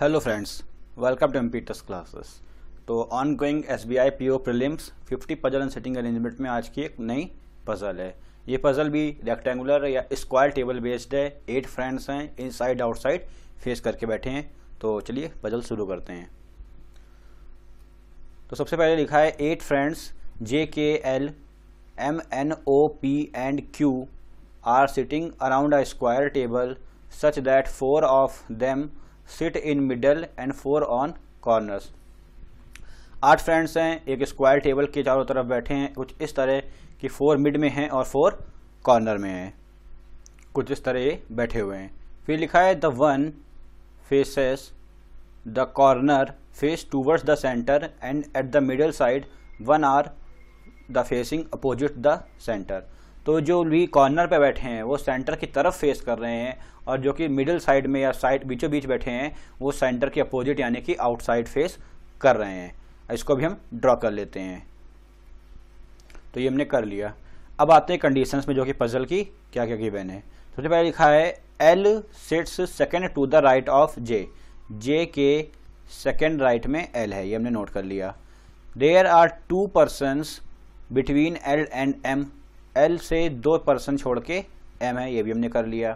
hello friends welcome to एम्पीटस classes तो ongoing S B I P O prelims fifty puzzle and seating arrangement में आज की एक नई पजल है ये पजल भी रेक्टेंगुलर या स्क्वायर टेबल बेस्ड है एट फ्रेंड्स हैं इन साइड आउटसाइड फेस करके बैठे हैं तो चलिए पजल शुरू करते हैं तो सबसे पहले लिखा है eight friends J K L M N O P and Q R sitting around a square table such that four of them sit in middle and four on corners आठ फ्रेंड्स हैं एक स्क्वायर टेबल के चारों तरफ बैठे हैं कुछ इस तरह कि फोर मिड में हैं और फोर कॉर्नर में हैं कुछ इस तरह बैठे हुए हैं फिर लिखा है the one faces the corner face towards the centre and at the middle side one are the facing opposite the centre तो जो भी कॉर्नर पे बैठे हैं वो सेंटर की तरफ फेस कर रहे हैं और जो कि मिडिल साइड में या साइड बीचों बीच बैठे हैं वो सेंटर के अपोजिट यानी कि आउटसाइड फेस कर रहे हैं इसको भी हम ड्रॉ कर लेते हैं तो ये हमने कर लिया अब आते हैं कंडीशंस में जो कि पजल की क्या क्या बहन है सबसे पहले लिखा है L sits second to the right of J J के सेकेंड राइट में एल है ये हमने नोट कर लिया there are two persons between L and M L से दो पर्सन छोड़ के एम है ये भी हमने कर लिया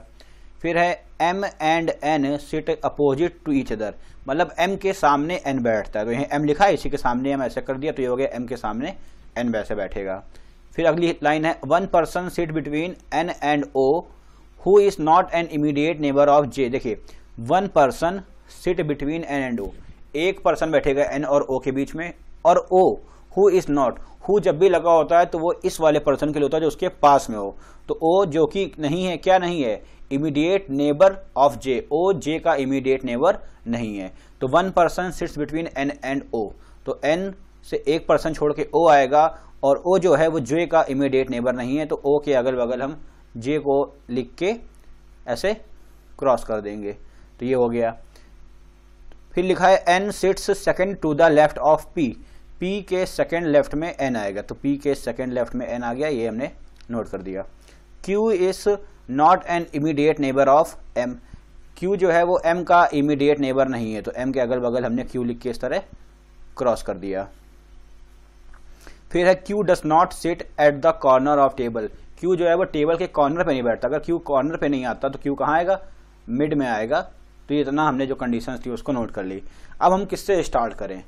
फिर है M and N sit opposite to each other मतलब एम के सामने एन बैठता है तो यहाँ एम लिखा है इसी के सामने एम ऐसे कर दिया तो ये हो गया एम के सामने एन वैसे बैठेगा फिर अगली लाइन है one person sit between N and O who is not an immediate neighbour of J देखिए one person sit between N and O एक पर्सन बैठेगा एन और ओ के बीच में और O who is not who जब भी लगा होता है तो वो इस वाले पर्सन के लिए होता है जो उसके पास में हो तो ओ जो कि नहीं है क्या नहीं है immediate neighbour of J O J का इमीडिएट नेबर नहीं है तो one person sits between N and O तो एन से एक पर्सन छोड़ के ओ आएगा और ओ जो है वो जे का इमीडिएट नेबर नहीं है तो ओ के अगल बगल हम जे को लिख के ऐसे क्रॉस कर देंगे तो ये हो गया फिर लिखा है N sits second to the left of P P के सेकेंड लेफ्ट में एन आएगा तो पी के सेकेंड लेफ्ट में एन आ गया ये हमने नोट कर दिया Q is not an immediate neighbour of M Q जो है वो एम का इमीडिएट नेबर नहीं है तो एम के अगल बगल हमने क्यू लिख के इस तरह क्रॉस कर दिया फिर है Q does not sit at the corner of table Q जो है वो टेबल के कॉर्नर पे नहीं बैठता अगर क्यू कॉर्नर पे नहीं आता तो क्यू कहाँ आएगा मिड में आएगा तो इतना हमने जो कंडीशन थी उसको नोट कर ली अब हम किससे स्टार्ट करें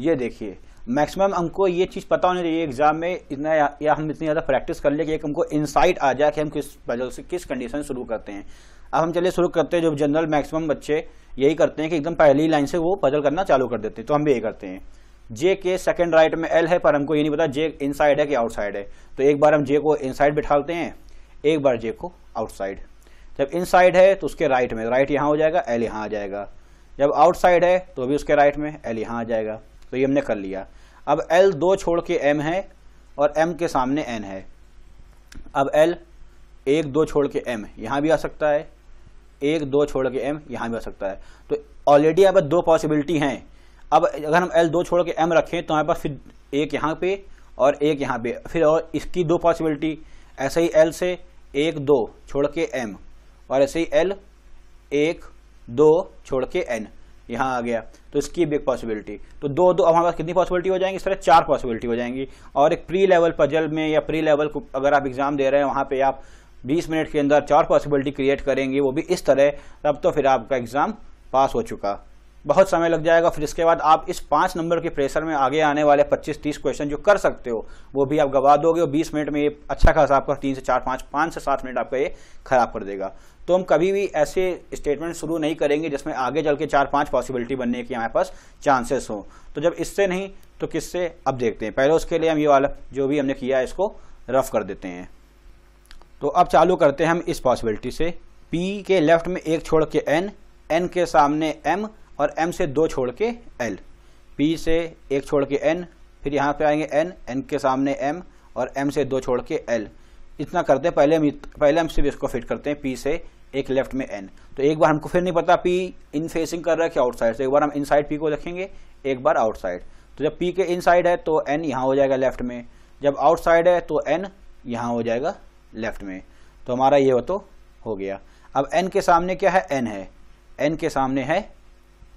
ये देखिए मैक्सिमम हमको ये चीज़ पता होनी चाहिए एग्जाम में इतना या, या हम इतनी ज़्यादा प्रैक्टिस कर ले कि एक हमको इनसाइट आ जाए कि हम किस पजल से किस कंडीशन शुरू करते हैं अब हम चलिए शुरू करते हैं जो जनरल मैक्सिमम बच्चे यही करते हैं कि एकदम पहली लाइन से वो पजल करना चालू कर देते हैं तो हम भी यही करते हैं जे के सेकेंड राइट में एल है पर हमको ये नहीं पता जे इन है कि आउटसाइड है तो एक बार हम जे को साइड बिठाते हैं एक बार जे को आउटसाइड जब इन है तो उसके राइट में राइट यहाँ हो जाएगा एल यहाँ आ जाएगा जब आउटसाइड है तो भी उसके राइट में एल यहाँ आ जाएगा तो ये हमने कर लिया अब एल दो छोड़ के एम है और एम के सामने एन है अब एल एक दो छोड़ के एम यहाँ भी आ सकता है एक दो छोड़ के एम यहाँ भी आ सकता है तो ऑलरेडी यहाँ पर दो पॉसिबिलिटी हैं अब अगर हम एल दो छोड़ के एम रखें तो हमारे पास फिर एक यहाँ पे और एक यहाँ पे फिर और इसकी दो पॉसिबिलिटी ऐसे ही एल से एक दो छोड़ के एम और ऐसे ही एल एक दो छोड़ के एन यहाँ आ गया तो इसकी भी एक पॉसिबिलिटी तो दो दो हमारे पास कितनी पॉसिबिलिटी हो जाएंगी इस तरह चार पॉसिबिलिटी हो जाएंगी और एक प्री लेवल पजल में या प्री लेवल को अगर आप एग्जाम दे रहे हैं वहाँ पे आप बीस मिनट के अंदर चार पॉसिबिलिटी क्रिएट करेंगे वो भी इस तरह तब तो फिर आपका एग्ज़ाम पास हो चुका बहुत समय लग जाएगा फिर इसके बाद आप इस पाँच नंबर के प्रेशर में आगे आने वाले 25-30 क्वेश्चन जो कर सकते हो वो भी आप गवा दोगे और 20 मिनट में ये अच्छा खासा आपका तीन से चार पाँच पाँच से सात मिनट आपका ये खराब कर देगा तो हम कभी भी ऐसे स्टेटमेंट शुरू नहीं करेंगे जिसमें आगे चल के चार पाँच पॉसिबिलिटी बनने के हमारे पास चांसेस हों तो जब इससे नहीं तो किससे अब देखते हैं पहले उसके लिए हम ये वाला जो भी हमने किया है इसको रफ कर देते हैं तो अब चालू करते हैं हम इस पॉसिबिलिटी से पी के लेफ्ट में एक छोड़ के एन एन के सामने एम और एम से दो छोड़ के एल पी से एक छोड़ के एन फिर यहाँ पे आएंगे एन एन के सामने एम और एम से दो छोड़ के एल इतना करते हैं पहले हम पहले हम सिर्फ इसको फिट करते हैं पी से एक लेफ्ट में एन तो एक बार हमको फिर नहीं पता पी इन फेसिंग कर रहा है कि आउटसाइड से एक बार हम साइड पी को रखेंगे एक बार आउटसाइड तो जब पी के साइड है तो एन यहाँ हो जाएगा लेफ्ट में जब आउटसाइड है तो एन यहाँ हो जाएगा लेफ्ट में तो हमारा ये वो तो हो गया अब एन के सामने क्या है एन है एन के सामने है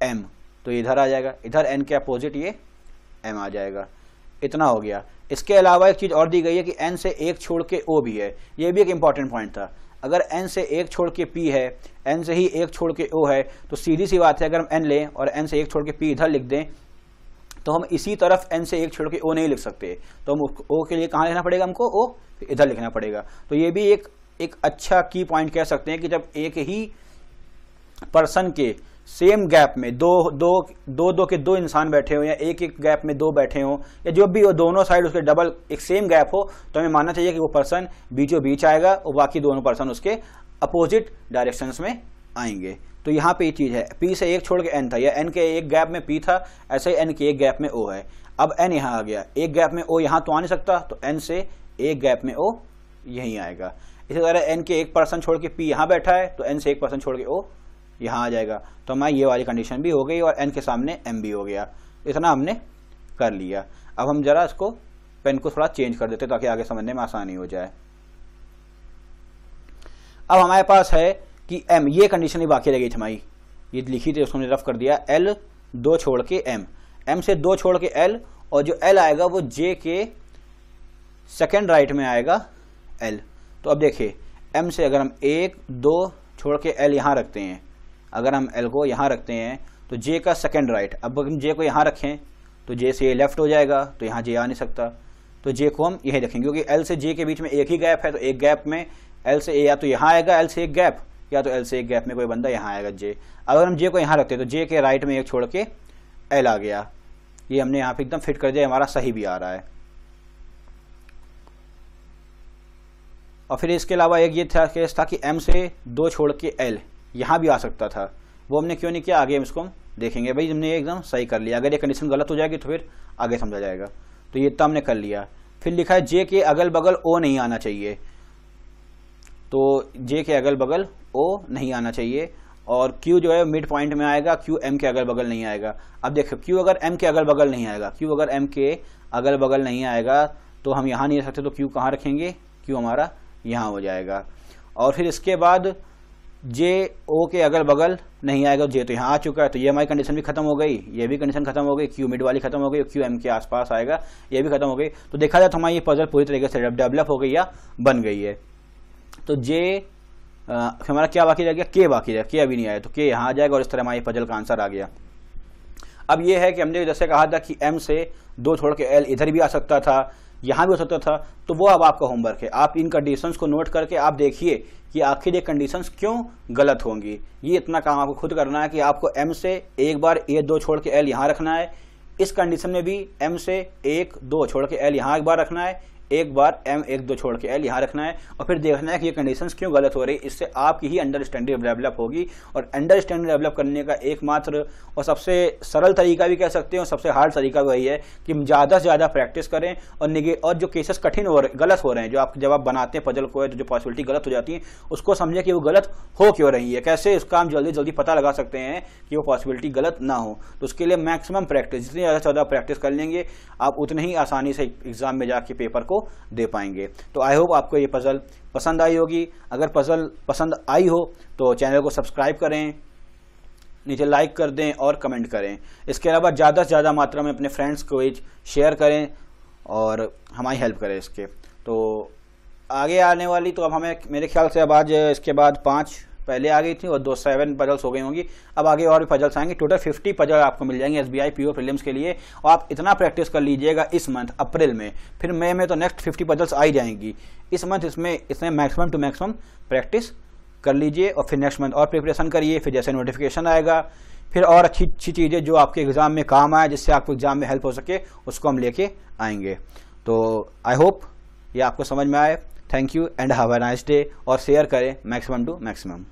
एम तो इधर आ जाएगा इधर एन के अपोजिट ये एम आ जाएगा इतना हो गया इसके अलावा एक चीज़ और दी गई है कि एन से एक छोड़ के ओ भी है ये भी एक इंपॉर्टेंट पॉइंट था अगर एन से एक छोड़ के पी है एन से ही एक छोड़ के ओ है तो सीधी सी बात है अगर हम एन लें और एन से एक छोड़ के पी इधर लिख दें तो हम इसी तरफ एन से एक छोड़ के ओ नहीं लिख सकते तो हम ओ के लिए कहाँ लिखना पड़ेगा हमको ओ इधर लिखना पड़ेगा तो ये भी एक एक अच्छा की पॉइंट कह सकते हैं कि जब एक ही पर्सन के सेम गैप में दो दो दो दो के दो इंसान बैठे हो या एक एक गैप में दो बैठे हो या जो भी वो दोनों साइड उसके डबल एक सेम गैप हो तो हमें मानना चाहिए कि वो पर्सन बीचों बीच आएगा और बाकी दोनों पर्सन उसके अपोजिट डायरेक्शंस में आएंगे तो यहाँ पे ये चीज़ है पी से एक छोड़ के एन था या एन के एक गैप में पी था ऐसे ही एन के एक गैप में ओ है अब एन यहाँ आ गया एक गैप में ओ यहाँ तो आ नहीं सकता तो एन से एक गैप में ओ यहीं आएगा इसी तरह एन के एक पर्सन छोड़ के पी यहाँ बैठा है तो एन से एक पर्सन छोड़ के ओ यहाँ आ जाएगा तो हमारी ये वाली कंडीशन भी हो गई और एन के सामने एम भी हो गया इतना हमने कर लिया अब हम ज़रा इसको पेन को थोड़ा चेंज कर देते ताकि आगे समझने में आसानी हो जाए अब हमारे पास है कि एम ये कंडीशन ही बाकी रह गई थी हमारी ये लिखी थी उसको हमने रफ कर दिया एल दो छोड़ के एम एम से दो छोड़ के एल और जो एल आएगा वो जे के सेकेंड राइट में आएगा एल तो अब देखिए एम से अगर हम एक दो छोड़ के एल यहाँ रखते हैं अगर हम एल को यहाँ रखते हैं तो जे का सेकेंड राइट अब हम जे को यहाँ रखें तो जे से लेफ्ट हो जाएगा तो यहाँ जे आ नहीं सकता तो जे को हम यहीं रखेंगे क्योंकि एल से जे के बीच में एक ही गैप है तो एक गैप में एल से ए या तो यहाँ आएगा एल से एक गैप या तो एल से एक गैप में कोई बंदा यहाँ आएगा जे अगर हम जे को यहाँ रखते हैं तो जे के राइट में एक छोड़ के एल आ गया ये हमने यहाँ पे एकदम फिट कर दिया हमारा सही भी आ रहा है और फिर इसके अलावा एक ये था केस था कि एम से दो छोड़ के एल यहाँ भी आ सकता था वो हमने क्यों नहीं किया आगे हम इसको हम देखेंगे भाई हमने एकदम सही कर लिया अगर ये कंडीशन गलत हो जाएगी तो फिर आगे समझा जाएगा तो ये तो हमने कर लिया फिर लिखा है जे के अगल बगल ओ नहीं आना चाहिए तो जे के अगल बगल ओ नहीं आना चाहिए और क्यू जो है मिड पॉइंट में आएगा क्यू एम के अगल बगल नहीं आएगा अब देखो क्यू अगर एम के अगल बगल नहीं आएगा क्यू अगर एम के अगल बगल नहीं आएगा तो हम यहाँ नहीं रख सकते तो क्यू कहाँ रखेंगे क्यू हमारा यहाँ हो जाएगा और फिर इसके बाद जे ओ के अगल बगल नहीं आएगा जे तो यहाँ आ चुका है तो ये हमारी कंडीशन भी खत्म हो गई ये भी कंडीशन खत्म हो गई क्यू मिड वाली खत्म हो गई क्यू एम के आसपास आएगा ये भी खत्म हो गई तो देखा जाए तो हमारी ये पजल पूरी तरीके से डेवलप हो गई या बन गई है तो जे आ, हमारा क्या बाकी रह गया के बाकी रह के अभी नहीं आया तो के यहाँ आ जाएगा और इस तरह हमारे पजल का आंसर आ गया अब ये है कि हमने जैसे कहा था कि एम से दो छोड़ के एल इधर भी आ सकता था यहाँ भी हो सकता था तो वो अब आपका होमवर्क है आप इन कंडीशंस को नोट करके आप देखिए कि आखिर ये कंडीशंस क्यों गलत होंगी ये इतना काम आपको खुद करना है कि आपको एम से एक बार ए दो छोड़ के एल यहाँ रखना है इस कंडीशन में भी एम से एक दो छोड़ के एल यहाँ एक बार रखना है एक बार एम एक दो छोड़ के एल यहाँ रखना है और फिर देखना है कि ये कंडीशन क्यों गलत हो रही है इससे आपकी ही अंडरस्टैंडिंग डेवलप होगी और अंडरस्टैंडिंग डेवलप करने का एकमात्र और सबसे सरल तरीका भी कह सकते हैं और सबसे हार्ड तरीका वही है कि ज़्यादा से ज़्यादा प्रैक्टिस करें और निगे और जो केसेस कठिन हो रहे गलत हो रहे हैं जो आप जब आप बनाते हैं पजल को तो जो पॉसिबिलिटी गलत हो जाती है उसको समझें कि वो गलत हो क्यों रही है कैसे उसका हम जल्दी जल्दी पता लगा सकते हैं कि वो पॉसिबिलिटी गलत ना हो तो उसके लिए मैक्सिमम प्रैक्टिस जितनी ज़्यादा से ज़्यादा प्रैक्टिस कर लेंगे आप उतने ही आसानी से एग्जाम में जाके पेपर को आपको दे पाएंगे तो आई होप आपको ये पज़ल पसंद आई होगी अगर पज़ल पसंद आई हो तो चैनल को सब्सक्राइब करें नीचे लाइक कर दें और कमेंट करें इसके अलावा ज़्यादा से ज़्यादा मात्रा में अपने फ्रेंड्स को शेयर करें और हमारी हेल्प करें इसके तो आगे आने वाली तो अब हमें मेरे ख्याल से अब आज इसके बाद पाँच पहले आ गई थी और दो सेवन पजल्स हो गई होंगी अब आगे और भी पजल्स आएंगे टोटल फिफ्टी पजल आपको मिल जाएंगे S B I P O film के लिए और आप इतना प्रैक्टिस कर लीजिएगा इस मंथ अप्रैल में फिर मई में तो नेक्स्ट फिफ्टी पजल्स आई जाएंगी इस मंथ इसमें इसमें मैक्सिमम टू मैक्सिमम प्रैक्टिस कर लीजिए और फिर नेक्स्ट मंथ और प्रिपरेशन करिए फिर जैसे नोटिफिकेशन आएगा फिर और अच्छी अच्छी चीज़ें जो आपके एग्ज़ाम में काम आए जिससे आपको एग्ज़ाम में हेल्प हो सके उसको हम लेके आएंगे तो आई होप ये आपको समझ में आए thank you and have a nice day और शेयर करें मैक्सिमम टू मैक्सिमम